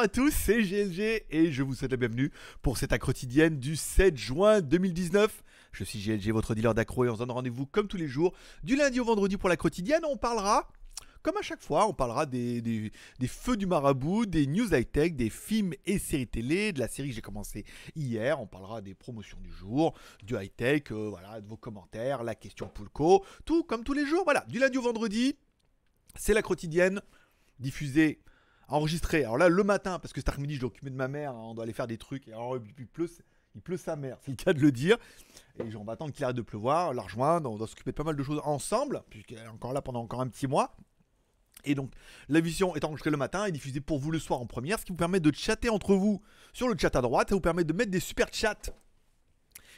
à tous, c'est GLG et je vous souhaite la bienvenue pour cette accro quotidienne du 7 juin 2019. Je suis GLG, votre dealer d'accro et on se donne rendez-vous comme tous les jours du lundi au vendredi pour la quotidienne. On parlera comme à chaque fois, on parlera des, feux du marabout, des news high-tech, des films et séries télé, de la série que j'ai commencé hier. On parlera des promotions du jour, du high-tech, euh, voilà, de vos commentaires, la question Poulco, tout comme tous les jours. Voilà, du lundi au vendredi, c'est la quotidienne diffusée enregistré. Alors là, le matin, parce que cet après-midi, je dois occuper de ma mère, hein, on doit aller faire des trucs. Et alors, il pleut, il sa mère, c'est le cas de le dire. Et genre, on va attendre qu'il arrête de pleuvoir, la rejoindre, on doit s'occuper de pas mal de choses ensemble, puisqu'elle est encore là pendant encore un petit mois. Et donc, la vision est enregistrée le matin et diffusée pour vous le soir en première, ce qui vous permet de chatter entre vous sur le chat à droite. Ça vous permet de mettre des super chats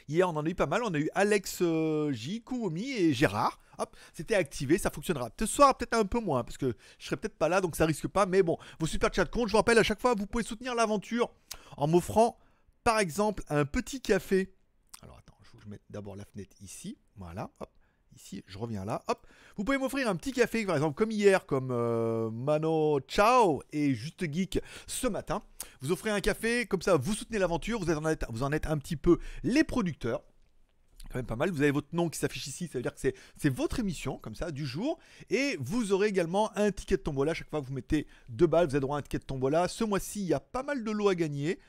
Hier, on en a eu pas mal. On a eu Alex euh, J, Kouomi et Gérard. Hop, c'était activé, ça fonctionnera. Ce soir, peut-être un peu moins, parce que je serai peut-être pas là, donc ça risque pas. Mais bon, vos super chats compte, Je vous rappelle, à chaque fois, vous pouvez soutenir l'aventure en m'offrant, par exemple, un petit café. Alors attends, je vais mettre d'abord la fenêtre ici. Voilà, hop ici, je reviens là, hop. Vous pouvez m'offrir un petit café, par exemple, comme hier, comme euh, Mano Ciao et Juste Geek ce matin. Vous offrez un café, comme ça, vous soutenez l'aventure, vous, en êtes, vous en êtes un petit peu les producteurs quand même pas mal. Vous avez votre nom qui s'affiche ici, ça veut dire que c'est votre émission, comme ça, du jour. Et vous aurez également un ticket de tombola. Chaque fois que vous mettez deux balles, vous aurez droit à un ticket de tombola. Ce mois-ci, il y a pas mal de lots à gagner.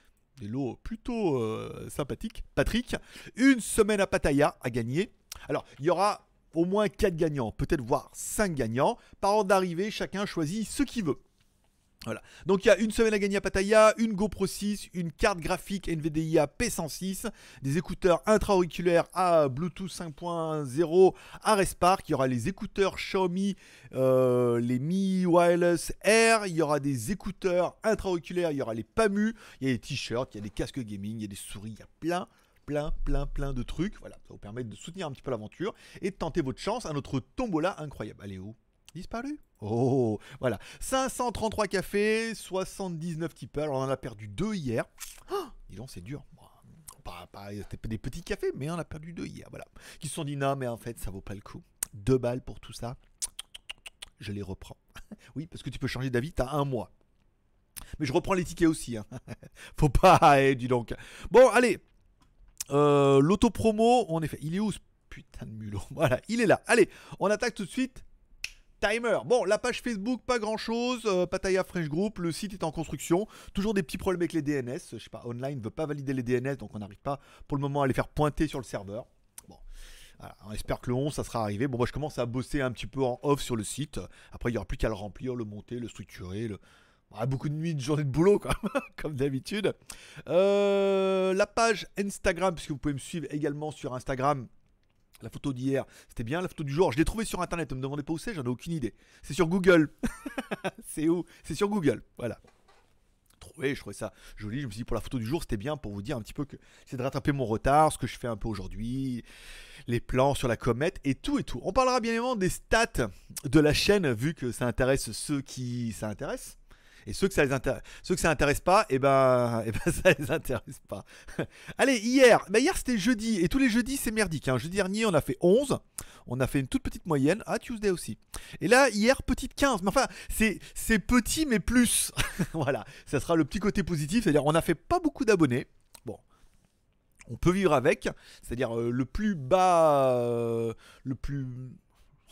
Des lots plutôt euh, sympathiques. Patrick, une semaine à Pattaya à gagner. Alors, il y aura au moins 4 gagnants, peut-être voire 5 gagnants. Par ordre d'arrivée, chacun choisit ce qu'il veut. Voilà. Donc il y a une semaine à gagner à Pattaya, une GoPro 6, une carte graphique NVDIA P106, des écouteurs intra-auriculaires à Bluetooth 5.0 à Respark, il y aura les écouteurs Xiaomi, euh, les Mi Wireless Air, il y aura des écouteurs intra-auriculaires, il y aura les PAMU, il y a des t-shirts, il y a des casques gaming, il y a des souris, il y a plein plein, plein, plein de trucs. Voilà, ça vous permet de soutenir un petit peu l'aventure et de tenter votre chance à notre tombola incroyable. Allez où Disparu Oh Voilà, 533 cafés, 79 tipeurs. Alors on en a perdu deux hier. disons oh dis donc, c'est dur. Pas, pas, des petits cafés, mais on a perdu deux hier. Voilà. Qui se sont dit, non, mais en fait, ça vaut pas le coup. Deux balles pour tout ça. Je les reprends. oui, parce que tu peux changer d'avis, t'as un mois. Mais je reprends les tickets aussi. Hein. Faut pas, eh, dis donc. Bon, allez, euh, l'autopromo, en effet, il est où ce putain de mulot Voilà, il est là. Allez, on attaque tout de suite. Timer. Bon, la page Facebook, pas grand chose. Euh, Pataya Fresh Group, le site est en construction. Toujours des petits problèmes avec les DNS. Je sais pas, online ne veut pas valider les DNS, donc on n'arrive pas pour le moment à les faire pointer sur le serveur. Bon. on espère que le 11, ça sera arrivé. Bon, moi, je commence à bosser un petit peu en off sur le site. Après, il n'y aura plus qu'à le remplir, le monter, le structurer, le, ah, beaucoup de nuits, de journée de boulot, quoi, comme d'habitude. Euh, la page Instagram, puisque vous pouvez me suivre également sur Instagram. La photo d'hier, c'était bien. La photo du jour, je l'ai trouvée sur internet. Ne me demandez pas où c'est, j'en ai aucune idée. C'est sur Google. c'est où C'est sur Google. Voilà. Trouvé, je trouvais ça joli. Je me suis dit pour la photo du jour, c'était bien pour vous dire un petit peu que c'est de rattraper mon retard, ce que je fais un peu aujourd'hui, les plans sur la comète et tout et tout. On parlera bien évidemment des stats de la chaîne vu que ça intéresse ceux qui ça intéresse. Et ceux que ça les ceux que ça intéresse pas, et eh ben, et eh ben ça les intéresse pas. Allez, hier, bah, hier c'était jeudi et tous les jeudis c'est merdique. Hein. Jeudi dernier on a fait 11, on a fait une toute petite moyenne. Ah Tuesday aussi. Et là hier petite 15. Mais enfin c'est petit mais plus. voilà, ça sera le petit côté positif, c'est-à-dire on n'a fait pas beaucoup d'abonnés. Bon, on peut vivre avec, c'est-à-dire euh, le plus bas, euh, le plus.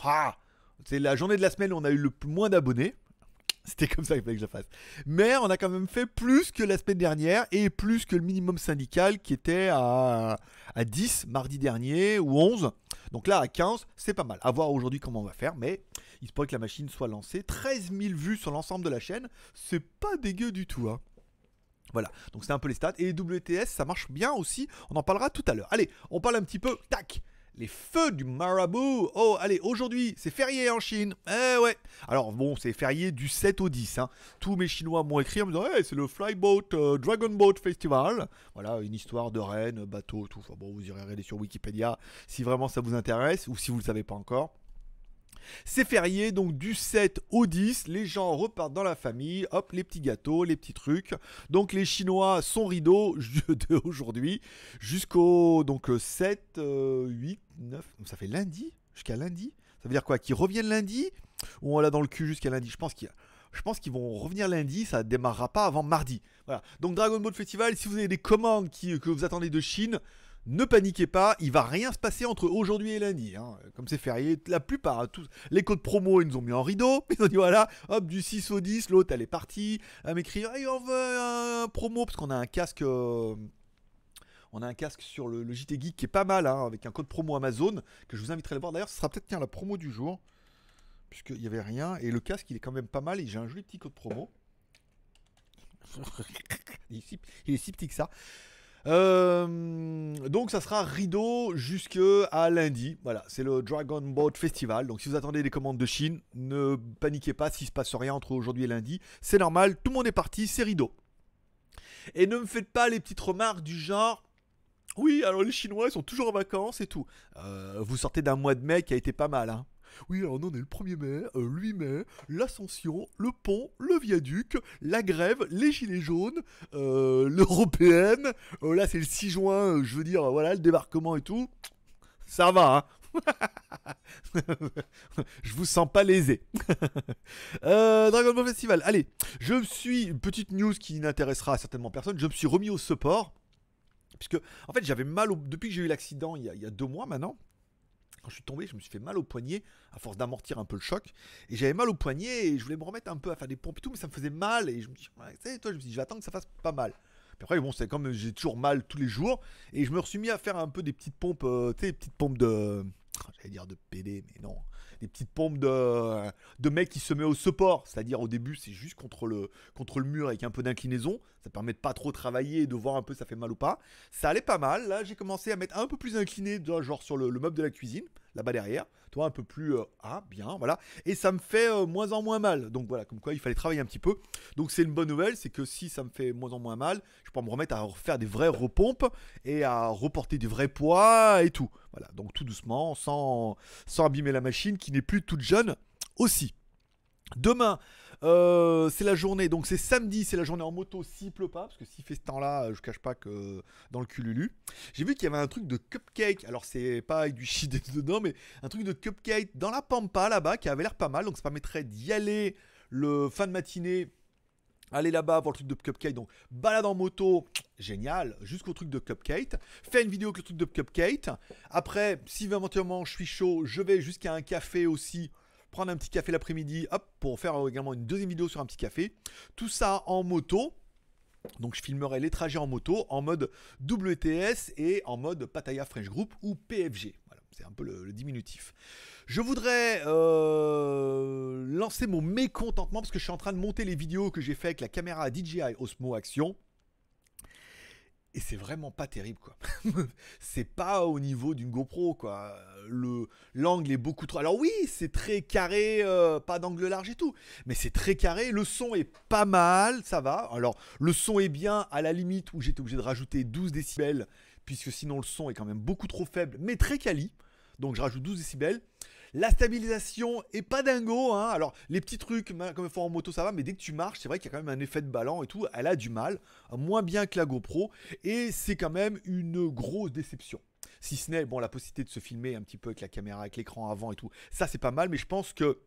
Ah C'est la journée de la semaine où on a eu le moins d'abonnés. C'était comme ça qu'il fallait que je fasse. Mais on a quand même fait plus que la semaine dernière et plus que le minimum syndical qui était à, 10 mardi dernier ou 11. Donc là, à 15, c'est pas mal. À voir aujourd'hui comment on va faire, mais il se pourrait que la machine soit lancée. 13 000 vues sur l'ensemble de la chaîne, c'est pas dégueu du tout. Hein. Voilà, donc c'est un peu les stats. Et WTS, ça marche bien aussi, on en parlera tout à l'heure. Allez, on parle un petit peu, tac, les feux du marabout. Oh, allez, aujourd'hui, c'est férié en Chine. Eh ouais. Alors bon, c'est férié du 7 au 10. Hein. Tous mes Chinois m'ont écrit en me disant, Eh, c'est le Flyboat euh, Dragon Boat Festival. Voilà, une histoire de reine, bateau, tout. Enfin, bon, vous irez regarder sur Wikipédia si vraiment ça vous intéresse ou si vous ne le savez pas encore. C'est férié, donc du 7 au 10, les gens repartent dans la famille, hop, les petits gâteaux, les petits trucs. Donc les Chinois sont rideau aujourd'hui jusqu'au donc 7, 8, 9, ça fait lundi, jusqu'à lundi. Ça veut dire quoi Qu'ils reviennent lundi ou on l'a dans le cul jusqu'à lundi Je pense je pense qu'ils vont revenir lundi, ça démarrera pas avant mardi. Voilà. Donc Dragon Ball Festival, si vous avez des commandes que vous attendez de Chine, ne paniquez pas, il va rien se passer entre aujourd'hui et lundi. Hein. Comme c'est férié, la plupart, hein, tous, les codes promo, ils nous ont mis en rideau. Ils ont dit voilà, hop, du 6 au 10, l'autre, elle est partie. Elle m'écrit, on veut un promo, parce qu'on a un casque. Euh, on a un casque sur le, JT Geek qui est pas mal, hein, avec un code promo Amazon, que je vous inviterai à le voir. D'ailleurs, ce sera peut-être la promo du jour, puisqu'il n'y avait rien. Et le casque, il est quand même pas mal, et j'ai un joli petit code promo. il est il est si petit que ça. Euh, donc ça sera rideau jusqu'à lundi. Voilà, c'est le Dragon Boat Festival. Donc si vous attendez des commandes de Chine, ne paniquez pas s'il se passe rien entre aujourd'hui et lundi. C'est normal, tout le monde est parti, c'est rideau. Et ne me faites pas les petites remarques du genre... Oui, alors les Chinois, sont toujours en vacances et tout. Euh, vous sortez d'un mois de mai qui a été pas mal, hein. Oui, alors nous, on est le 1er mai, lui euh, 8 mai, l'ascension, le pont, le viaduc, la grève, les gilets jaunes, euh, l'européenne. Euh, là, c'est le 6 juin, je veux dire, voilà, le débarquement et tout. Ça va, hein je vous sens pas lésé. Dragon Ball Festival. Allez, je me suis petite news qui n'intéressera certainement personne. Je me suis remis au support puisque en fait j'avais mal depuis que j'ai eu l'accident il, y a deux mois maintenant quand je suis tombé, je me suis fait mal au poignet à force d'amortir un peu le choc. Et j'avais mal au poignet et je voulais me remettre un peu à faire des pompes et tout, mais ça me faisait mal. Et je me suis dit, toi, je me suis dit, je vais attendre que ça fasse pas mal. Mais après, bon, c'est comme euh, j'ai toujours mal tous les jours. Et je me suis mis à faire un peu des petites pompes, euh, tu sais, des petites pompes de. J'allais dire de PD, mais non des petites pompes de, de mec qui se met au support. C'est-à-dire au début, c'est juste contre le, contre le mur avec un peu d'inclinaison. Ça permet de pas trop travailler et de voir un peu ça fait mal ou pas. Ça allait pas mal. Là, j'ai commencé à mettre un peu plus incliné, genre sur le, meuble de la cuisine, là-bas derrière. Toi, un peu plus. Euh, ah, bien, voilà. Et ça me fait euh, moins en moins mal. Donc voilà, comme quoi il fallait travailler un petit peu. Donc c'est une bonne nouvelle, c'est que si ça me fait moins en moins mal, je peux me remettre à refaire des vraies repompes et à reporter des vrais poids et tout. Voilà, donc tout doucement, sans, sans abîmer la machine qui n'est plus toute jeune aussi. Demain, euh, c'est la journée, donc c'est samedi, c'est la journée en moto s'il pleut pas, parce que s'il fait ce temps-là, euh, je cache pas que dans le cululu. J'ai vu qu'il y avait un truc de cupcake, alors c'est pas avec du shit dedans, mais un truc de cupcake dans la pampa là-bas qui avait l'air pas mal, donc ça permettrait d'y aller le fin de matinée aller là-bas voir le truc de Cupcake. Donc, balade en moto, génial, jusqu'au truc de Cupcake. Fais une vidéo avec le truc de Cupcake. Après, si éventuellement je suis chaud, je vais jusqu'à un café aussi. Prendre un petit café l'après-midi, hop, pour faire également une deuxième vidéo sur un petit café. Tout ça en moto. Donc je filmerai les trajets en moto en mode WTS et en mode Pattaya French Group ou PFG. C'est un peu le, diminutif. Je voudrais euh, lancer mon mécontentement parce que je suis en train de monter les vidéos que j'ai fait avec la caméra DJI Osmo Action. Et c'est vraiment pas terrible, quoi. c'est pas au niveau d'une GoPro, quoi. Le, l'angle est beaucoup trop. Alors oui, c'est très carré, euh, pas d'angle large et tout. Mais c'est très carré. Le son est pas mal, ça va. Alors, le son est bien, à la limite où j'étais obligé de rajouter 12 décibels puisque sinon le son est quand même beaucoup trop faible, mais très quali. Donc je rajoute 12 décibels. La stabilisation est pas dingo. Hein. Alors les petits trucs, comme il faut en moto, ça va, mais dès que tu marches, c'est vrai qu'il y a quand même un effet de ballon et tout. Elle a du mal, moins bien que la GoPro, et c'est quand même une grosse déception. Si ce n'est bon la possibilité de se filmer un petit peu avec la caméra, avec l'écran avant et tout, ça c'est pas mal, mais je pense que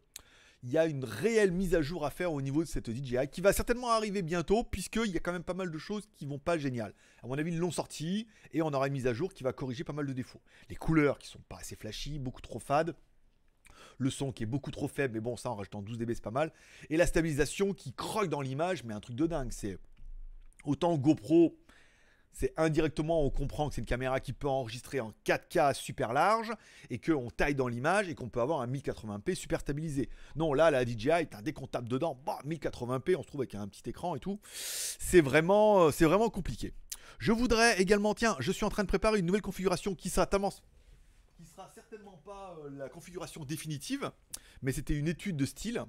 il y a une réelle mise à jour à faire au niveau de cette DJI qui va certainement arriver bientôt puisqu'il y a quand même pas mal de choses qui vont pas génial. À mon avis, ils l'ont sorti et on aura une mise à jour qui va corriger pas mal de défauts. Les couleurs qui sont pas assez flashy, beaucoup trop fades. Le son qui est beaucoup trop faible, mais bon, ça en rajoutant 12 dB, c'est pas mal. Et la stabilisation qui croque dans l'image, mais un truc de dingue. C'est autant GoPro, c'est indirectement on comprend que c'est une caméra qui peut enregistrer en 4K super large et qu'on taille dans l'image et qu'on peut avoir un 1080p super stabilisé. Non, là, la DJI, est un dedans, bah, 1080p, on se trouve avec un petit écran et tout. C'est vraiment, euh, c'est vraiment compliqué. Je voudrais également, tiens, je suis en train de préparer une nouvelle configuration qui qui sera certainement pas euh, la configuration définitive, mais c'était une étude de style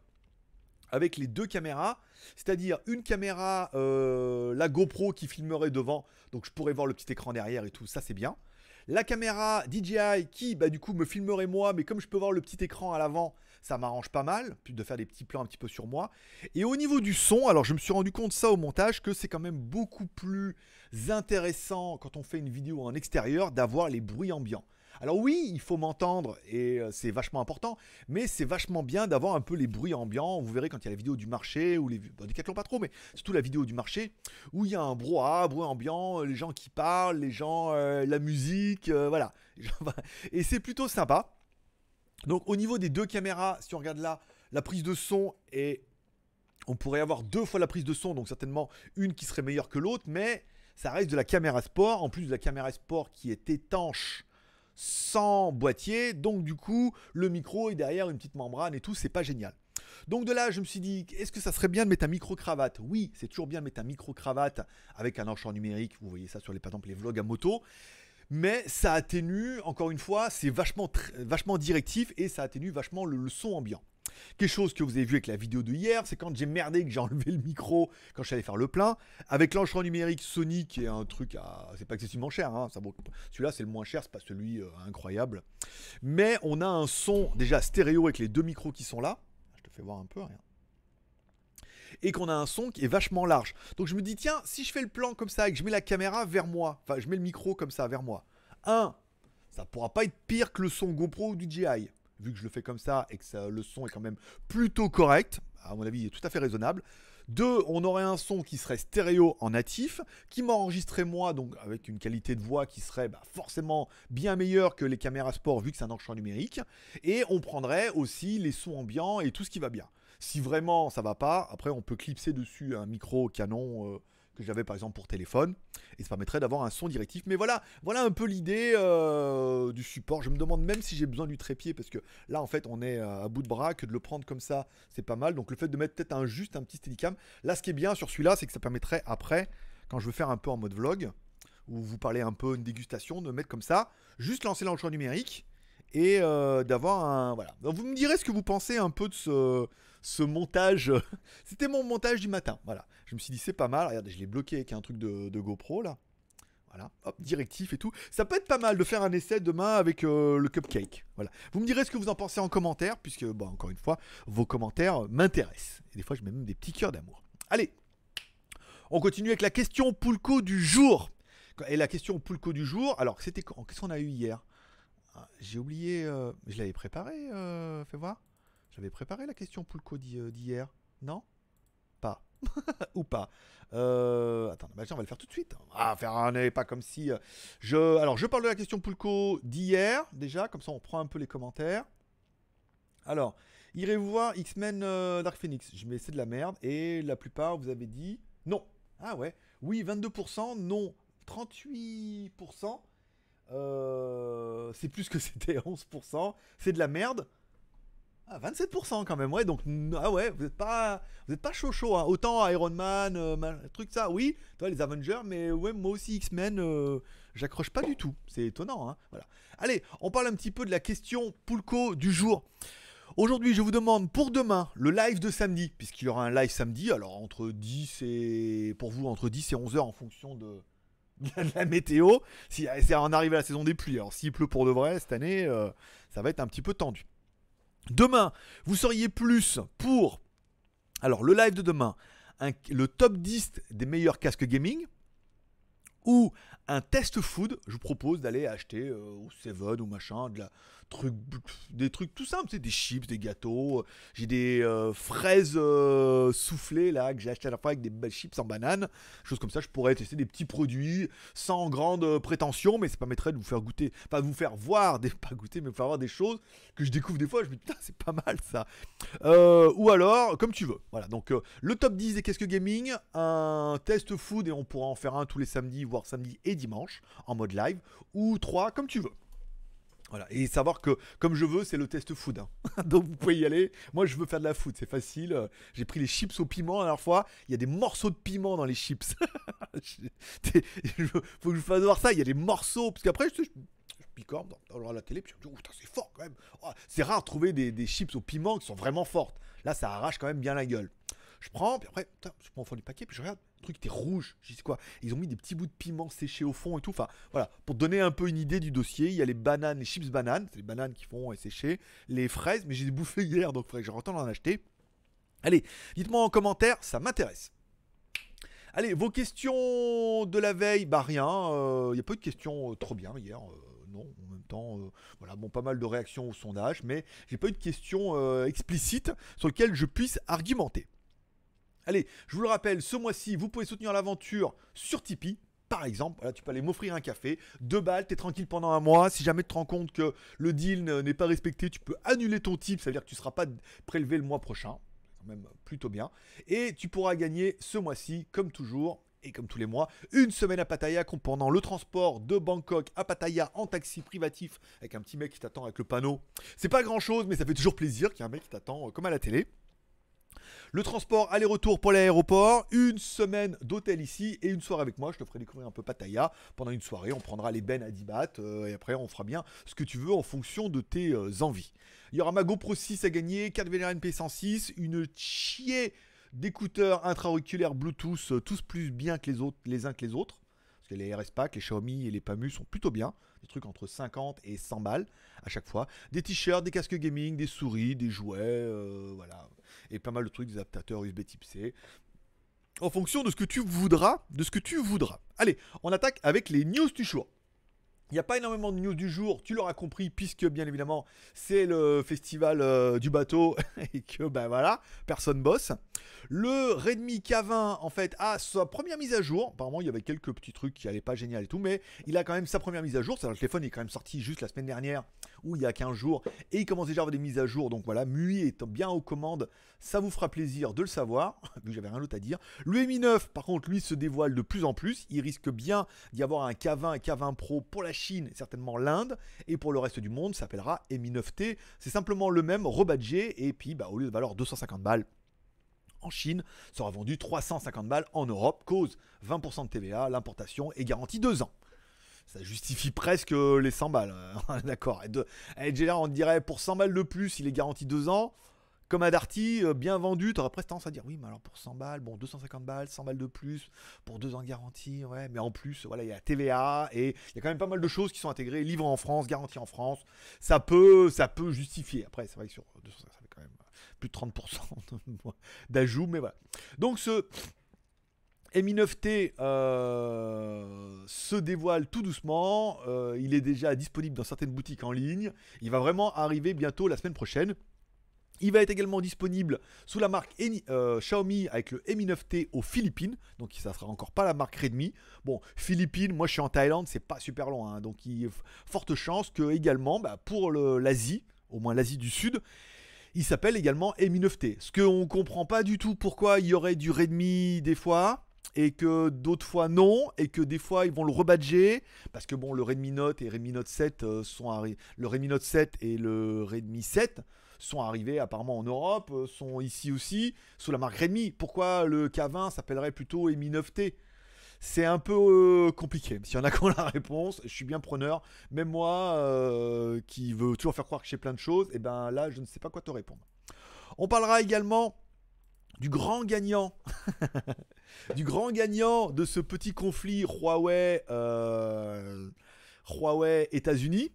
avec les deux caméras, c'est-à-dire une caméra, euh, la GoPro qui filmerait devant, donc je pourrais voir le petit écran derrière et tout, ça c'est bien. La caméra DJI qui, bah, du coup, me filmerait moi, mais comme je peux voir le petit écran à l'avant, ça m'arrange pas mal, de faire des petits plans un petit peu sur moi. Et au niveau du son, alors je me suis rendu compte ça au montage, que c'est quand même beaucoup plus intéressant quand on fait une vidéo en extérieur d'avoir les bruits ambiants. Alors oui, il faut m'entendre et euh, c'est vachement important, mais c'est vachement bien d'avoir un peu les bruits ambiants. Vous verrez quand il y a la vidéo du marché ou les bah, Decathlon pas trop, mais surtout la vidéo du marché où il y a un brouhaha, bruit ambiant, euh, les gens qui parlent, les gens, euh, la musique, voilà. Bah, et c'est plutôt sympa. Donc au niveau des deux caméras, si on regarde là, la prise de son est on pourrait avoir deux fois la prise de son, donc certainement une qui serait meilleure que l'autre, mais ça reste de la caméra sport, en plus de la caméra sport qui est étanche sans boîtier, donc du coup, le micro est derrière une petite membrane et tout, c'est pas génial. Donc de là, je me suis dit, est-ce que ça serait bien de mettre un micro-cravate Oui, c'est toujours bien de mettre un micro-cravate avec un enchant numérique, vous voyez ça sur les, par exemple, les vlogs à moto, mais ça atténue, encore une fois, c'est vachement, directif et ça atténue vachement le son ambiant. Quelque chose que vous avez vu avec la vidéo de hier, c'est quand j'ai merdé que j'ai enlevé le micro quand j'allais faire le plan, Avec l'enchant numérique Sony, qui est un truc à. C'est pas excessivement cher, hein, celui-là c'est le moins cher, c'est pas celui euh, incroyable. Mais on a un son déjà stéréo avec les deux micros qui sont là. Je te fais voir un peu, et qu'on a un son qui est vachement large. Donc je me dis, tiens, si je fais le plan comme ça et que je mets la caméra vers moi, enfin je mets le micro comme ça vers moi, 1. Ça pourra pas être pire que le son GoPro ou du DJI vu que je le fais comme ça et que le son est quand même plutôt correct, à mon avis, il est tout à fait raisonnable. Deux, on aurait un son qui serait stéréo en natif, qui m'enregistrerait moi, donc avec une qualité de voix qui serait bah, forcément bien meilleure que les caméras sport, vu que c'est un enchant numérique. Et on prendrait aussi les sons ambiants et tout ce qui va bien. Si vraiment ça va pas, après on peut clipser dessus un micro canon. Euh, que j'avais par exemple pour téléphone, et ça permettrait d'avoir un son directif. Mais voilà, voilà un peu l'idée euh, du support. Je me demande même si j'ai besoin du trépied, parce que là en fait on est euh, à bout de bras, que de le prendre comme ça, c'est pas mal. Donc le fait de mettre peut-être un juste un petit télécam Là ce qui est bien sur celui-là, c'est que ça permettrait après, quand je veux faire un peu en mode vlog, ou vous parler un peu une dégustation, de mettre comme ça, juste lancer l'enchant numérique et euh, d'avoir un voilà. vous me direz ce que vous pensez un peu de ce ce montage. C'était mon montage du matin. Voilà. Je me suis dit, c'est pas mal. Regardez, je l'ai bloqué avec un truc de, GoPro là. Voilà, hop, directif et tout. Ça peut être pas mal de faire un essai demain avec euh, le cupcake. Voilà. Vous me direz ce que vous en pensez en commentaire, puisque, bon, bah, encore une fois, vos commentaires m'intéressent. Et des fois, je mets même des petits cœurs d'amour. Allez, on continue avec la question Poulco du jour. Et la question Poulco du jour, alors, c'était quand Qu'est-ce qu'on a eu hier ah, J'ai oublié, euh, je l'avais préparé, euh, fais voir. J'avais préparé la question Poulco euh, d'hier, non Pas. Ou pas. Euh, attends, bah, on va le faire tout de suite. Ah, faire un pas comme si. Euh, je, alors, je parle de la question Poulco d'hier, déjà, comme ça on prend un peu les commentaires. Alors, irez vous voir X-Men Dark Phoenix. Je mets c'est de la merde. Et la plupart, vous avez dit non. Ah ouais. Oui, 22%, non. 38%. c'est plus que c'était 11%. C'est de la merde. 27% ah, quand même, ouais, donc ah ouais, vous n'êtes pas, vous êtes pas chaud chaud, hein. autant Iron Man, euh, truc ça, oui, toi les Avengers, mais ouais, moi aussi X-Men, euh, j'accroche pas du tout, c'est étonnant, hein, voilà. Allez, on parle un petit peu de la question Poulco du jour. Aujourd'hui, je vous demande pour demain le live de samedi, puisqu'il y aura un live samedi, alors entre 10 et, pour vous, entre 10 et 11 h en fonction de, la météo, si, c'est en arrivée à la saison des pluies, alors s'il pleut pour de vrai cette année, euh, ça va être un petit peu tendu. Demain, vous seriez plus pour, alors le live de demain, le top 10 des meilleurs casques gaming ou un test food, je vous propose d'aller acheter euh, au Seven ou machin de la, des trucs tout simples, c'est des chips, des gâteaux. Euh, j'ai des euh, fraises euh, soufflées là que j'ai acheté à la fois avec des belles chips en banane, choses comme ça. Je pourrais tester des petits produits sans grande prétention, mais ça permettrait de vous faire goûter, pas vous faire voir, des, pas goûter, mais vous faire voir des choses que je découvre des fois. Je me dis putain, c'est pas mal ça. ou alors, comme tu veux. Voilà. Donc le top 10 des Qu'est-ce que gaming, un test food et on pourra en faire un tous les samedis, voire samedi et dimanche en mode live, ou trois comme tu veux. Voilà. Et savoir que, comme je veux, c'est le test food. Hein. Donc vous pouvez y aller. Moi, je veux faire de la food, c'est facile. J'ai pris les chips au piment la dernière fois. Il y a des morceaux de piment dans les chips. il Faut que je fasse voir ça. Il y a des morceaux. Parce qu'après, je, je, dans, la télé. Puis je me dis, c'est fort quand même. Oh, c'est rare de trouver des, des chips au piment qui sont vraiment fortes. Là, ça arrache quand même bien la gueule. Je prends, puis après, je prends au fond du paquet, puis je regarde, le truc était rouge. Je dis quoi Ils ont mis des petits bouts de piment séchés au fond et tout. Enfin, voilà, pour donner un peu une idée du dossier, il y a les bananes, les chips bananes, c'est les bananes qui font et séchées, les fraises, mais j'ai bouffé hier, donc faudrait que j'ai retende acheter. Allez, dites-moi en commentaire, ça m'intéresse. Allez, vos questions de la veille, bah rien, euh, il n'y a pas eu de questions euh, trop bien hier. Euh, non. En même temps, voilà, bon, pas mal de réactions au sondage, mais j'ai pas eu de questions sur lesquelles je puisse argumenter. Allez, je vous le rappelle, ce mois-ci, vous pouvez soutenir l'aventure sur Tipeee par exemple, Là, tu peux aller m'offrir un café, deux balles, t'es tranquille pendant un mois. Si jamais tu te rends compte que le deal n'est pas respecté, tu peux annuler ton type, ça veut dire que tu ne seras pas prélevé le mois prochain, quand même plutôt bien. Et tu pourras gagner ce mois-ci, comme toujours, et comme tous les mois, une semaine à Pattaya comprenant le transport de Bangkok à Pattaya en taxi privatif avec un petit mec qui t'attend avec le panneau. C'est pas grand chose, mais ça fait toujours plaisir qu'il y ait un mec qui t'attend euh, comme à la télé. Le transport aller-retour pour l'aéroport, une semaine d'hôtel ici et une soirée avec moi. Je te ferai découvrir un peu Pataya. pendant une soirée. On prendra les bennes à 10 bahts euh, et après on fera bien ce que tu veux en fonction de tes euh, envies. Il y aura ma GoPro 6 à gagner, 4 VLR p 106 une chier d'écouteurs intra-auriculaires Bluetooth, euh, tous plus bien que les, autres, les uns que les autres. Parce que les RS Pack, les Xiaomi et les PAMU sont plutôt bien. Des trucs entre 50 et 100 balles à chaque fois. Des t-shirts, des casques gaming, des souris, des jouets, voilà et pas mal de trucs, des adaptateurs USB type C, en fonction de ce que tu voudras, de ce que tu voudras. Allez, on attaque avec les news du jour. Il n'y a pas énormément de news du jour, tu l'auras compris, puisque bien évidemment c'est le festival euh, du bateau et que ben voilà, personne bosse. Le Redmi K20 en fait a sa première mise à jour. Apparemment il y avait quelques petits trucs qui n'allaient pas génial et tout, mais il a quand même sa première mise à jour. C'est-à-dire le téléphone est quand même sorti juste la semaine dernière ou il y a 15 jours et il commence déjà à avoir des mises à jour. Donc voilà, MUI étant bien aux commandes, ça vous fera plaisir de le savoir, vu que j'avais rien d'autre à dire. Le Mi 9 par contre lui se dévoile de plus en plus. Il risque bien d'y avoir un K20 et K20 Pro pour la Chine, certainement l'Inde, et pour le reste du monde, ça s'appellera Mi9T. C'est simplement le même rebadgé, et puis bah, au lieu de valoir 250 balles, en Chine sera vendu 350 balles en Europe, cause 20% de TVA, l'importation est garantie 2 ans. Ça justifie presque euh, les 100 balles, d'accord. Et, de, on dirait pour 100 balles de plus, il est garanti 2 ans comme à Darty, euh, bien vendu, auras presque tendance à dire oui, mais alors pour 100 balles, bon, 250 balles, 100 balles de plus, pour deux ans de garantie, ouais, mais en plus, voilà, il y a TVA et il y a quand même pas mal de choses qui sont intégrées, livre en France, garantie en France, ça peut, ça peut justifier. Après, c'est vrai que sur 250, ça fait quand même plus de 30% d'ajout, mais voilà. Donc ce Mi 9T euh, se dévoile tout doucement, euh, il est déjà disponible dans certaines boutiques en ligne, il va vraiment arriver bientôt la semaine prochaine. Il va être également disponible sous la marque euh, Xiaomi avec le Mi 9T aux Philippines. Donc ça sera encore pas la marque Redmi. Bon, Philippines, moi je suis en Thaïlande, c'est pas super loin. Hein. donc il, y a forte chance que également bah, pour l'Asie, au moins l'Asie du Sud, il s'appelle également Mi 9T. Ce qu'on ne comprend pas du tout pourquoi il y aurait du Redmi des fois et que d'autres fois non, et que des fois ils vont le rebadger, parce que bon, le Redmi Note et Redmi Note 7 euh, sont arrivés, le Redmi Note 7 et le Redmi 7 sont arrivés apparemment en Europe, euh, sont ici aussi, sous la marque Redmi. Pourquoi le K20 s'appellerait plutôt Mi 9T c'est un peu euh, compliqué. S'il y en a qui ont la réponse, je suis bien preneur. Même moi, euh, qui veux toujours faire croire que j'ai plein de choses, et eh ben là, je ne sais pas quoi te répondre. On parlera également du grand gagnant, du grand gagnant de ce petit conflit Huawei, Huawei États-Unis.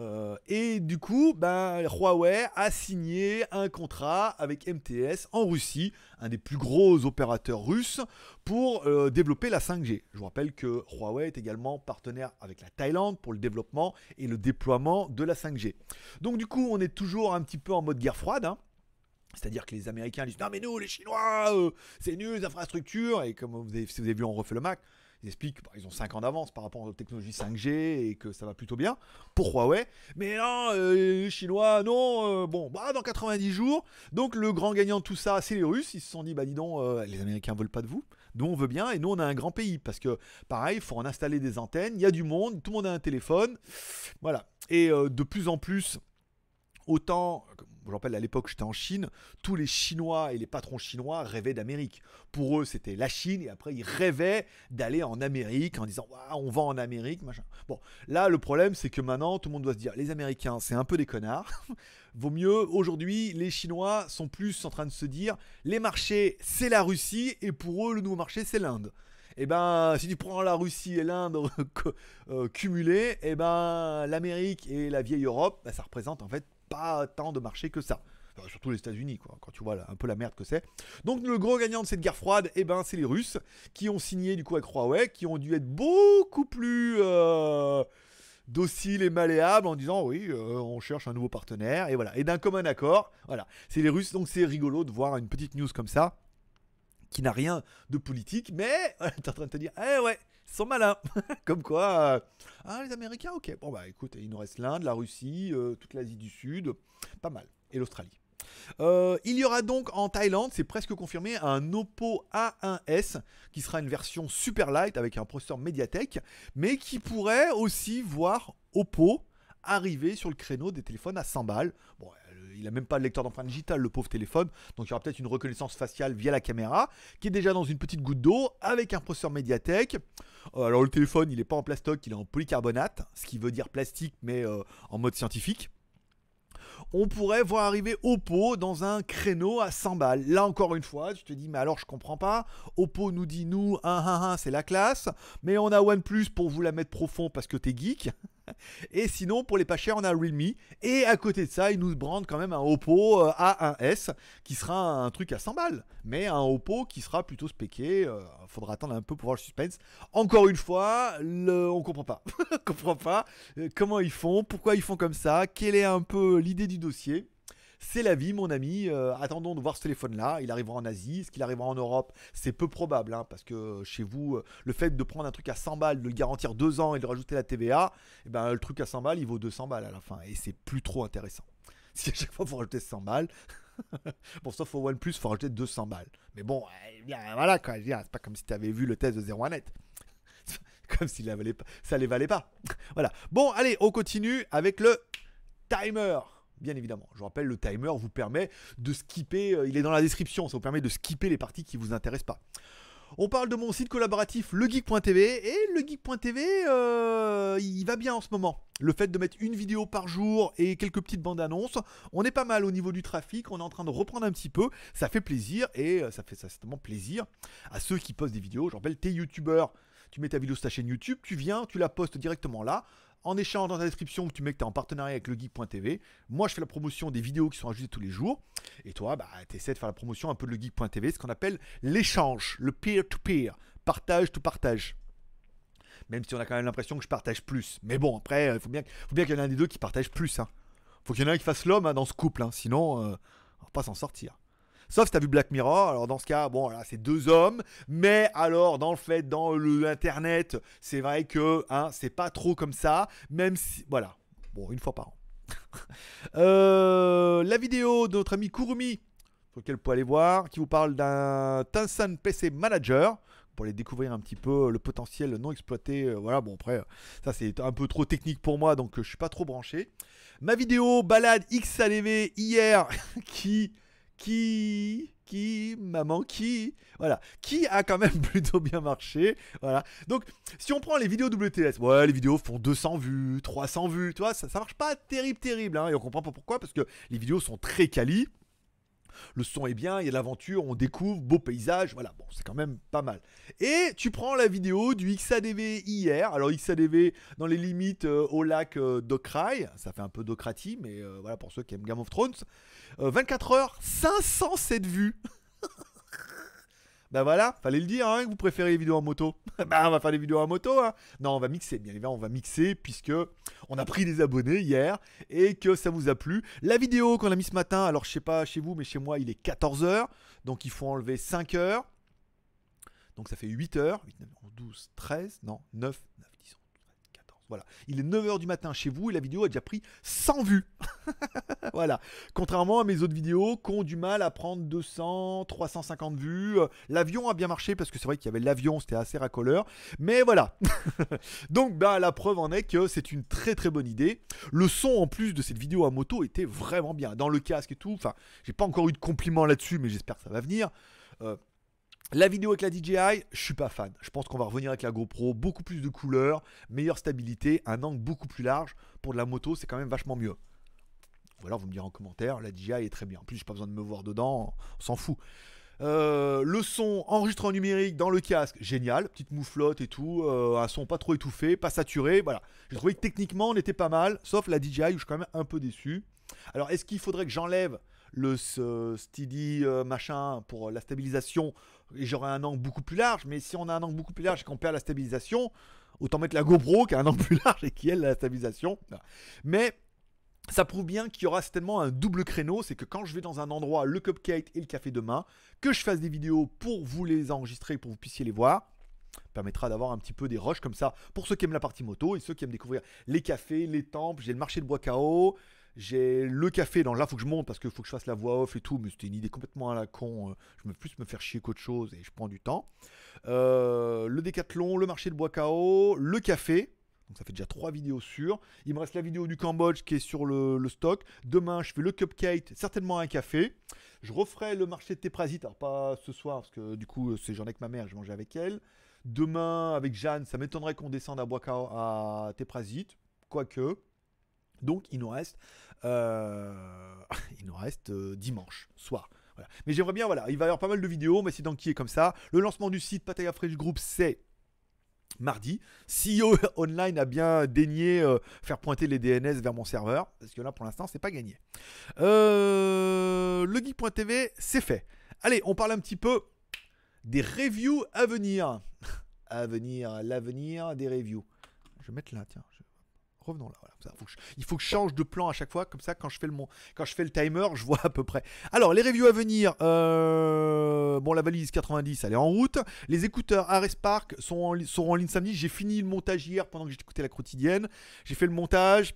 Euh, et du coup, ben, Huawei a signé un contrat avec MTS en Russie, un des plus gros opérateurs russes, pour euh, développer la 5G. Je vous rappelle que Huawei est également partenaire avec la Thaïlande pour le développement et le déploiement de la 5G. Donc du coup, on est toujours un petit peu en mode guerre froide. Hein. C'est-à-dire que les Américains disent non mais nous les Chinois euh, c'est nul les infrastructures et comme vous avez, vous avez vu on refait le Mac ils expliquent qu'ils bah, ont 5 ans d'avance par rapport aux technologies 5G et que ça va plutôt bien pour Huawei. Mais non, euh, les Chinois, non, euh, bon, bah, dans 90 jours. Donc le grand gagnant de tout ça, c'est les Russes. Ils se sont dit, bah dis donc, euh, les Américains veulent pas de vous. Nous, on veut bien et nous, on a un grand pays parce que, pareil, il faut en installer des antennes. Il y a du monde, tout le monde a un téléphone. Voilà. Et de plus en plus, autant je rappelle à l'époque j'étais en Chine, tous les Chinois et les patrons chinois rêvaient d'Amérique. Pour eux c'était la Chine et après ils rêvaient d'aller en Amérique en disant on va en Amérique, machin. Bon, là le problème c'est que maintenant tout le monde doit se dire les Américains c'est un peu des connards. Vaut mieux aujourd'hui les Chinois sont plus en train de se dire les marchés c'est la Russie et pour eux le nouveau marché c'est l'Inde eh ben, si tu prends la Russie et l'Inde euh, cumulées, eh ben, l'Amérique et la vieille Europe, bah, ça représente en fait pas tant de marché que ça. surtout les États-Unis, quand tu vois un peu la merde que c'est. Donc le gros gagnant de cette guerre froide, eh ben, c'est les Russes, qui ont signé du coup avec Huawei, qui ont dû être beaucoup plus euh, dociles et malléables en disant oui, euh, on cherche un nouveau partenaire, et voilà. Et d'un commun accord, voilà. C'est les Russes, donc c'est rigolo de voir une petite news comme ça, qui n'a rien de politique, mais t'es en train de te dire, eh ouais sont malins. Comme quoi, euh, ah, les Américains, ok. Bon, bah écoute, il nous reste l'Inde, la Russie, euh, toute l'Asie du Sud, pas mal. Et l'Australie. Euh, il y aura donc en Thaïlande, c'est presque confirmé, un Oppo A1S qui sera une version super light avec un processeur Mediatek, mais qui pourrait aussi voir Oppo arriver sur le créneau des téléphones à 100 balles il a même pas le lecteur d'empreintes digitales, le pauvre téléphone. Donc il y aura peut-être une reconnaissance faciale via la caméra, qui est déjà dans une petite goutte d'eau, avec un processeur médiathèque. Euh, alors le téléphone, il n'est pas en plastoc, il est en polycarbonate, ce qui veut dire plastique, mais euh, en mode scientifique on pourrait voir arriver Oppo dans un créneau à 100 balles. Là encore une fois, je te dis, mais alors je comprends pas. Oppo nous dit, nous, 1, 1, 1, c'est la classe. Mais on a OnePlus pour vous la mettre profond parce que t'es geek. Et sinon, pour les pas chers, on a Realme. Et à côté de ça, ils nous brandent quand même un Oppo euh, A1S qui sera un truc à 100 balles. Mais un Oppo qui sera plutôt spéqué. Euh, faudra attendre un peu pour voir le suspense. Encore une fois, on comprend pas. on comprend pas euh, comment ils font, pourquoi ils font comme ça, quelle est un peu l'idée du dossier c'est la vie, mon ami. Euh, attendons de voir ce téléphone-là. Il arrivera en Asie. Ce qu'il arrivera en Europe, c'est peu probable, hein, parce que euh, chez vous, euh, le fait de prendre un truc à 100 balles, de le garantir 2 ans et de rajouter la TVA, eh ben, le truc à 100 balles, il vaut 200 balles à la fin. Et c'est plus trop intéressant. Si à chaque fois, vous rajoutez 100 balles. bon, sauf au OnePlus, il faut rajouter 200 balles. Mais bon, eh voilà, quoi. C'est pas comme si tu avais vu le test de 01net comme si ça les valait pas. Voilà. Bon, allez, on continue avec le timer bien évidemment. Je vous rappelle, le timer vous permet de skipper, euh, il est dans la description, ça vous permet de skipper les parties qui ne vous intéressent pas. On parle de mon site collaboratif legeek.tv et legeek.tv euh, il va bien en ce moment. Le fait de mettre une vidéo par jour et quelques petites bandes annonces, on est pas mal au niveau du trafic, on est en train de reprendre un petit peu, ça fait plaisir et euh, ça fait certainement plaisir à ceux qui postent des vidéos. Je rappelle, t'es youtubeur, tu mets ta vidéo sur ta chaîne YouTube, tu viens, tu la postes directement là, en échange, dans ta description, tu mets que tu es en partenariat avec legeek.tv. Moi, je fais la promotion des vidéos qui sont ajoutées tous les jours. Et toi, bah, tu essaies de faire la promotion un peu de legeek.tv, ce qu'on appelle l'échange, le peer-to-peer, partage to partage. Même si on a quand même l'impression que je partage plus. Mais bon, après, euh, il faut bien, qu'il y en ait un des deux qui partage plus. Hein. faut qu'il y en ait un qui fasse l'homme hein, dans ce couple. Hein. Sinon, euh, on va pas s'en sortir. Sauf si t'as vu Black Mirror, alors dans ce cas, bon, là, c'est deux hommes, mais alors, dans le fait, dans l'internet, c'est vrai que, hein, c'est pas trop comme ça, même si, voilà, bon, une fois par an. Euh, la vidéo de notre ami Kurumi, sur laquelle vous pouvez aller voir, qui vous parle d'un Tencent PC Manager, pour aller découvrir un petit peu le potentiel non exploité. Euh, voilà, bon après, ça c'est un peu trop technique pour moi, donc euh, je suis pas trop branché. Ma vidéo balade XLV hier, qui qui qui maman qui voilà qui a quand même plutôt bien marché voilà donc si on prend les vidéos WTS ouais les vidéos font 200 vues 300 vues tu vois ça, marche pas terrible terrible hein, et on comprend pas pourquoi parce que les vidéos sont très quali le son est bien, il y a l'aventure, on découvre, beau paysage, voilà, bon, c'est quand même pas mal. Et tu prends la vidéo du XADV hier, alors XADV dans les limites euh, au lac euh, ça fait un peu d'Ocraty, mais euh, voilà, pour ceux qui aiment Game of Thrones, 24 h 507 vues Ben voilà, fallait le dire, hein, que vous préférez les vidéos en moto. Bah on va faire des vidéos en moto, hein. Non, on va mixer, bien évidemment, on va mixer, puisque on a pris des abonnés hier et que ça vous a plu. La vidéo qu'on a mise ce matin, alors je sais pas chez vous, mais chez moi, il est 14h, donc il faut enlever 5 h Donc ça fait 8 h 8, h 12, 13, non, 9, 9 il est 9h du matin chez vous et la vidéo a déjà pris 100 vues. voilà. Contrairement à mes autres vidéos qui ont du mal à prendre 200, 350 vues. Euh, l'avion a bien marché parce que c'est vrai qu'il y avait l'avion, c'était assez racoleur. Mais voilà. Donc bah la preuve en est que c'est une très très bonne idée. Le son en plus de cette vidéo à moto était vraiment bien. Dans le casque et tout. Enfin, j'ai pas encore eu de compliments là-dessus, mais j'espère que ça va venir. Euh, la vidéo avec la DJI, je suis pas fan. Je pense qu'on va revenir avec la GoPro, beaucoup plus de couleurs, meilleure stabilité, un angle beaucoup plus large. Pour de la moto, c'est quand même vachement mieux. Ou alors vous me direz en commentaire, la DJI est très bien. En plus, j'ai pas besoin de me voir dedans, on s'en fout. Euh, le son enregistré en numérique dans le casque, génial, petite mouflotte et tout, euh, un son pas trop étouffé, pas saturé, voilà. J'ai trouvé que techniquement on était pas mal, sauf la DJI où je suis quand même un peu déçu. Alors est-ce qu'il faudrait que j'enlève le steady euh, machin pour la stabilisation et j'aurai un angle beaucoup plus large. Mais si on a un angle beaucoup plus large et qu'on perd la stabilisation, autant mettre la GoPro qui a un angle plus large et qui elle a la stabilisation. Mais ça prouve bien qu'il y aura certainement un double créneau, c'est que quand je vais dans un endroit, le cupcake et le café demain, que je fasse des vidéos pour vous les enregistrer, pour que vous puissiez les voir, permettra d'avoir un petit peu des rushs comme ça pour ceux qui aiment la partie moto et ceux qui aiment découvrir les cafés, les temples, j'ai le marché de Bois j'ai le café, dans là, faut que je monte parce que faut que je fasse la voix off et tout, mais c'était une idée complètement à la con. Euh, je me plus me faire chier qu'autre chose et je prends du temps. Euh, le décathlon, le marché de bois le café. Donc ça fait déjà trois vidéos sur Il me reste la vidéo du Cambodge qui est sur le, stock. Demain, je fais le cupcake, certainement un café. Je referai le marché de Téprasite alors pas ce soir, parce que du coup, euh, c'est j'en ai que ma mère, je mangeais avec elle. Demain, avec Jeanne, ça m'étonnerait qu'on descende à Bois à Téprasite quoique. Donc, il nous reste euh, il nous reste euh, dimanche soir. Mais j'aimerais bien, voilà, il va y avoir pas mal de vidéos, mais c'est dans qui est comme ça. Le lancement du site Pataya Fresh Group, c'est mardi. CEO Online a bien daigné euh, faire pointer les DNS vers mon serveur, parce que là, pour l'instant, c'est pas gagné. Euh, le c'est fait. Allez, on parle un petit peu des reviews à venir. à venir, l'avenir des reviews. Je vais mettre là, tiens, revenons là. il faut que je change de plan à chaque fois, comme ça, quand je fais le, quand je fais le timer, je vois à peu près. Alors, les reviews à venir. Euh, bon, la valise 90, elle est en route. Les écouteurs Ares Park sont en, en ligne samedi. J'ai fini le montage hier pendant que j'écoutais la quotidienne. J'ai fait le montage.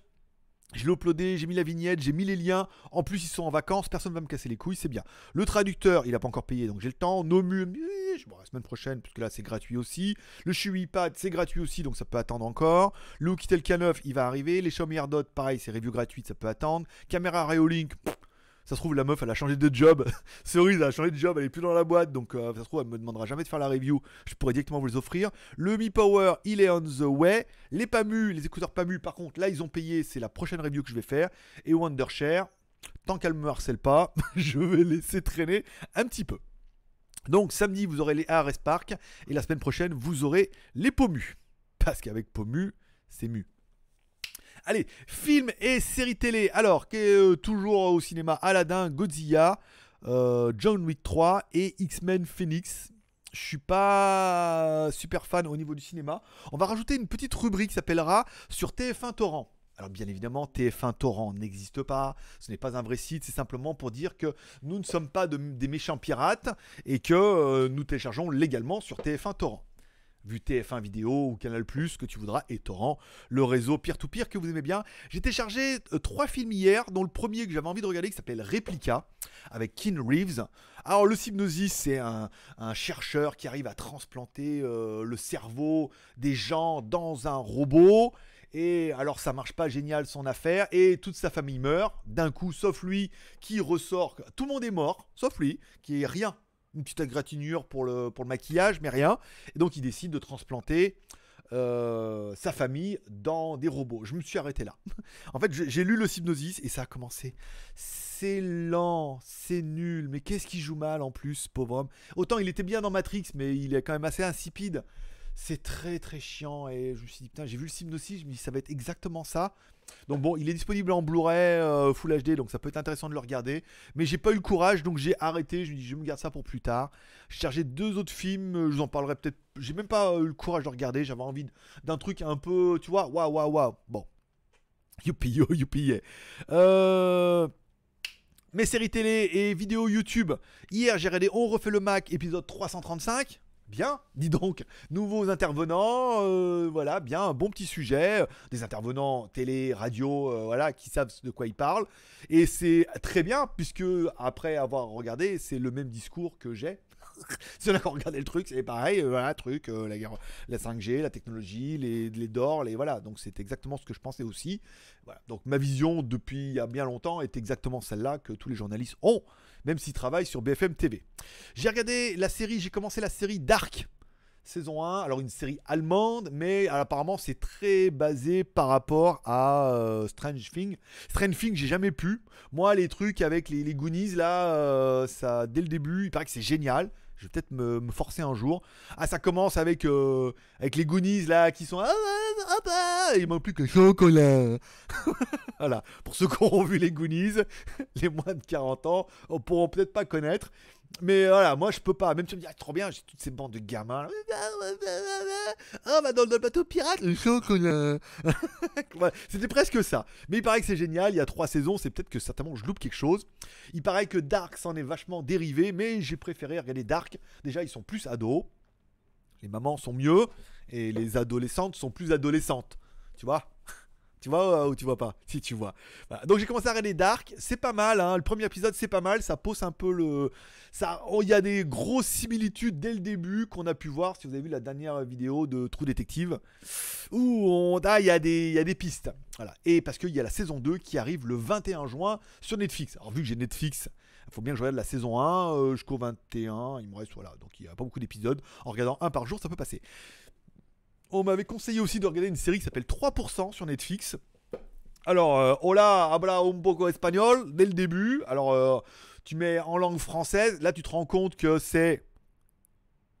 Je l'ai uploadé, j'ai mis la vignette, j'ai mis les liens. En plus, ils sont en vacances, personne ne va me casser les couilles, c'est bien. Le traducteur, il n'a pas encore payé, donc j'ai le temps. Nomu, bon, eh, la semaine prochaine, puisque là, c'est gratuit aussi. Le Shuipad, c'est gratuit aussi, donc ça peut attendre encore. Le K9, il va arriver. Les Xiaomi Dot, pareil, c'est review gratuite, ça peut attendre. Caméra Reolink, ça se trouve, la meuf, elle a changé de job. Cerise, elle a changé de job, elle est plus dans la boîte. Donc, euh, ça se trouve, elle me demandera jamais de faire la review. Je pourrais directement vous les offrir. Le Mi Power, il est on the way. Les PAMU, les écouteurs PAMU, par contre, là, ils ont payé. C'est la prochaine review que je vais faire. Et Wondershare, tant qu'elle me harcèle pas, je vais laisser traîner un petit peu. Donc, samedi, vous aurez les ARS Park. Et la semaine prochaine, vous aurez les POMU. Parce qu'avec POMU, c'est mu. Allez, film et séries télé. Alors, euh, toujours au cinéma, Aladdin, Godzilla, euh, John Wick 3 et X-Men Phoenix. Je suis pas super fan au niveau du cinéma. On va rajouter une petite rubrique qui s'appellera sur TF1 Torrent. Alors bien évidemment, TF1 Torrent n'existe pas, ce n'est pas un vrai site, c'est simplement pour dire que nous ne sommes pas des méchants pirates et que euh, nous téléchargeons légalement sur TF1 Torrent. Vu TF1 vidéo ou Canal Plus que tu voudras et Torrent, le réseau peer-to-peer que vous aimez bien. J'ai téléchargé euh, trois films hier, dont le premier que j'avais envie de regarder qui s'appelle Replica avec Keen Reeves. Alors le Synopsis, c'est un, chercheur qui arrive à transplanter euh, le cerveau des gens dans un robot. Et alors ça marche pas génial son affaire et toute sa famille meurt d'un coup sauf lui qui ressort tout le monde est mort sauf lui qui est rien une petite égratignure pour le, pour le maquillage, mais rien. Et donc il décide de transplanter euh, sa famille dans des robots. Je me suis arrêté là. en fait, j'ai lu le hypnosis et ça a commencé. C'est lent, c'est nul, mais qu'est-ce qui joue mal en plus, pauvre homme Autant il était bien dans Matrix, mais il est quand même assez insipide. C'est très très chiant et je me suis dit, putain, j'ai vu le Symnosis, je me dis, ça va être exactement ça. Donc bon, il est disponible en Blu-ray euh, Full HD, donc ça peut être intéressant de le regarder. Mais j'ai pas eu le courage, donc j'ai arrêté. Je me dis, je me garde ça pour plus tard. J'ai chargé deux autres films, euh, je vous en parlerai peut-être. J'ai même pas euh, eu le courage de regarder. J'avais envie d'un truc un peu, tu vois, waouh, waouh, waouh. Bon. Youpi, youpi, yeah. mes séries télé et vidéos YouTube. Hier, j'ai regardé On refait le Mac, épisode 335. Bien, dis donc, nouveaux intervenants, euh, voilà, bien, un bon petit sujet, euh, des intervenants télé, radio, euh, voilà, qui savent de quoi ils parlent. Et c'est très bien, puisque après avoir regardé, c'est le même discours que j'ai c'est là qu'on regardait le truc, c'est pareil, euh, voilà, truc, euh, la, guerre, la 5G, la technologie, les, les DOR, les voilà. Donc c'est exactement ce que je pensais aussi. Voilà. Donc ma vision depuis il y a bien longtemps est exactement celle-là que tous les journalistes ont, même s'ils travaillent sur BFM TV. J'ai regardé la série, j'ai commencé la série Dark saison 1, alors une série allemande, mais apparemment c'est très basé par rapport à euh, Strange Thing. Strange Thing, j'ai jamais pu. Moi, les trucs avec les, les Goonies, là, ça, dès le début, il paraît que c'est génial. Je vais peut-être me, forcer un jour. Ah, ça commence avec, euh, avec les Goonies là qui sont. Ah, ah, ah, il manque plus que chocolat. voilà. Pour ceux qui auront vu les Goonies, les moins de 40 ans pourront peut-être pas connaître. Mais voilà, moi je peux pas. Même si tu me dis, ah, trop bien, j'ai toutes ces bandes de gamins. on va ah, dans le bateau pirate, le C'était presque ça. Mais il paraît que c'est génial. Il y a trois saisons, c'est peut-être que certainement je loupe quelque chose. Il paraît que Dark s'en est vachement dérivé, mais j'ai préféré regarder Dark. Déjà, ils sont plus ados. Les mamans sont mieux et les adolescentes sont plus adolescentes. Tu vois tu vois euh, ou tu vois pas Si tu vois. Donc j'ai commencé à regarder Dark, c'est pas mal, hein. le premier épisode c'est pas mal, ça pose un peu le... ça Il y a des grosses similitudes dès le début qu'on a pu voir, si vous avez vu la dernière vidéo de Trou Détective, où on... Ah, il y, a des... y a des pistes. Voilà. Et parce qu'il y a la saison 2 qui arrive le 21 juin sur Netflix. Alors vu que j'ai Netflix, il faut bien que je regarde la saison 1 euh, jusqu'au 21, il me reste, voilà, donc il n'y a pas beaucoup d'épisodes, en regardant un par jour ça peut passer on m'avait conseillé aussi de regarder une série qui s'appelle 3% sur Netflix. Alors, euh, hola, habla un poco espagnol, dès le début. Alors, euh, tu mets en langue française, là tu te rends compte que c'est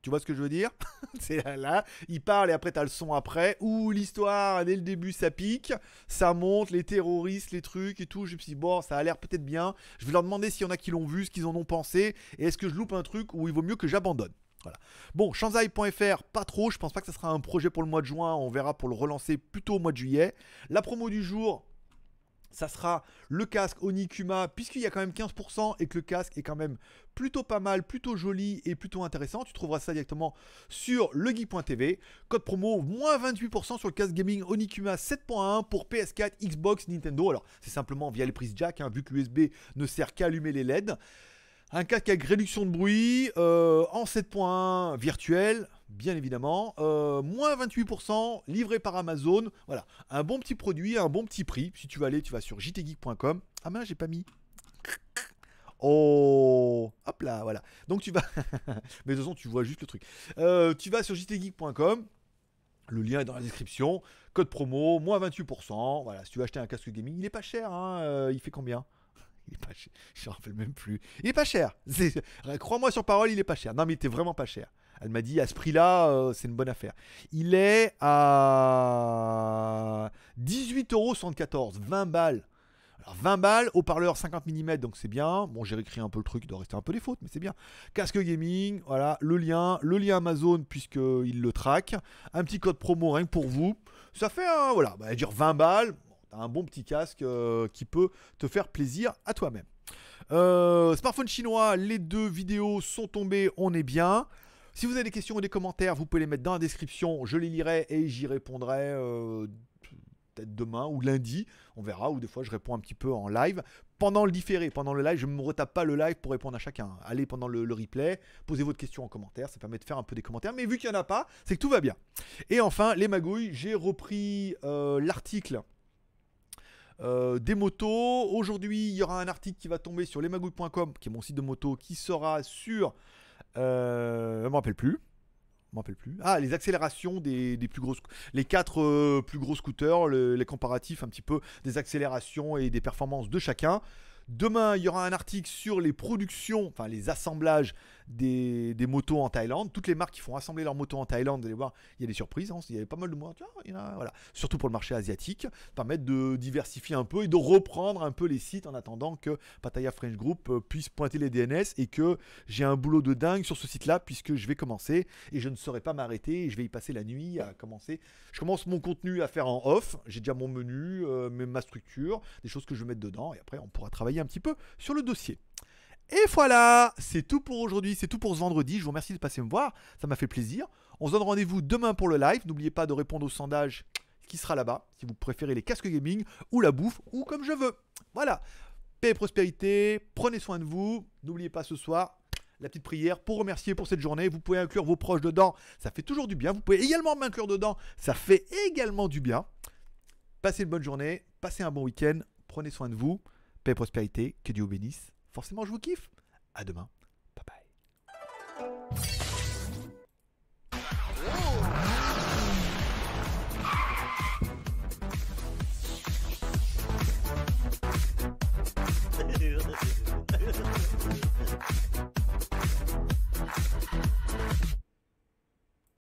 tu vois ce que je veux dire C'est là, là, il parle et après as le son après. Ou l'histoire, dès le début, ça pique, ça monte, les terroristes, les trucs et tout. Je me suis dit, bon, ça a l'air peut-être bien. Je vais leur demander s'il y en a qui l'ont vu, ce qu'ils en ont pensé. Et est-ce que je loupe un truc ou il vaut mieux que j'abandonne voilà. Bon, shanzai.fr, pas trop, je pense pas que ce sera un projet pour le mois de juin, on verra pour le relancer plutôt au mois de juillet. La promo du jour, ça sera le casque Onikuma, puisqu'il y a quand même 15% et que le casque est quand même plutôt pas mal, plutôt joli et plutôt intéressant. Tu trouveras ça directement sur legui.tv. Code promo, moins 28% sur le casque gaming Onikuma 7.1 pour PS4, Xbox, Nintendo. Alors, c'est simplement via les prises jack, hein, vu que l'USB ne sert qu'à allumer les LED. Un casque avec réduction de bruit euh, en en 7.1 virtuel, bien évidemment. Euh, moins 28%, livré par Amazon. Voilà, un bon petit produit, un bon petit prix. Si tu veux aller, tu vas sur jtgeek.com. Ah mince, j'ai pas mis. Oh, hop là, voilà. Donc tu vas... Mais de toute façon, tu vois juste le truc. Euh, tu vas sur jtgeek.com. Le lien est dans la description. Code promo, moins 28%. Voilà, si tu veux acheter un casque gaming, il est pas cher. Hein, il fait combien il est pas cher. Je me rappelle même plus. Il est pas cher. Crois-moi sur parole, il est pas cher. Non, mais il était vraiment pas cher. Elle m'a dit à ce prix-là, euh, c'est une bonne affaire. Il est à euros. 20 balles. Alors 20 balles, haut-parleur 50 mm, donc c'est bien. Bon, j'ai réécrit un peu le truc, il doit rester un peu des fautes, mais c'est bien. Casque gaming, voilà, le lien, le lien Amazon puisqu'il le traque. Un petit code promo rien que pour vous. Ça fait, voilà, bah, dire 20 balles un bon petit casque euh, qui peut te faire plaisir à toi-même. Euh, smartphone chinois, les deux vidéos sont tombées, on est bien. Si vous avez des questions ou des commentaires, vous pouvez les mettre dans la description, je les lirai et j'y répondrai euh, peut-être demain ou lundi, on verra, ou des fois je réponds un petit peu en live. Pendant le différé, pendant le live, je ne me retape pas le live pour répondre à chacun. Allez pendant le, replay, posez votre question en commentaire, ça permet de faire un peu des commentaires, mais vu qu'il n'y en a pas, c'est que tout va bien. Et enfin, les magouilles, j'ai repris l'article euh, des motos. Aujourd'hui, il y aura un article qui va tomber sur lesmagouts.com qui est mon site de moto, qui sera sur. Euh, je ne rappelle plus. Je plus. Ah, les accélérations des, plus grosses, les quatre euh, plus gros scooters, les comparatifs un petit peu des accélérations et des performances de chacun. Demain, il y aura un article sur les productions, enfin les assemblages des, motos en Thaïlande. Toutes les marques qui font assembler leurs motos en Thaïlande, vous allez voir, il y a des surprises. Hein. Il y avait pas mal de motos voilà. Surtout pour le marché asiatique, permettre de diversifier un peu et de reprendre un peu les sites en attendant que Pattaya French Group euh, puisse pointer les DNS et que j'ai un boulot de dingue sur ce site-là puisque je vais commencer et je ne saurais pas m'arrêter. Et je vais y passer la nuit à commencer. Je commence mon contenu à faire en off. J'ai déjà mon menu, euh, ma structure, des choses que je vais mettre dedans et après on pourra travailler un petit peu sur le dossier. Et voilà, c'est tout pour aujourd'hui, c'est tout pour ce vendredi. Je vous remercie de passer me voir, ça m'a fait plaisir. On se donne rendez-vous demain pour le live. N'oubliez pas de répondre au sondage qui sera là-bas, si vous préférez les casques gaming ou la bouffe ou comme je veux. Voilà, paix et prospérité, prenez soin de vous. N'oubliez pas ce soir la petite prière pour remercier pour cette journée. Vous pouvez inclure vos proches dedans, ça fait toujours du bien. Vous pouvez également m'inclure dedans, ça fait également du bien. Passez une bonne journée, passez un bon week-end, prenez soin de vous. Paix et prospérité, que Dieu vous bénisse forcément je vous kiffe. À demain. Bye bye.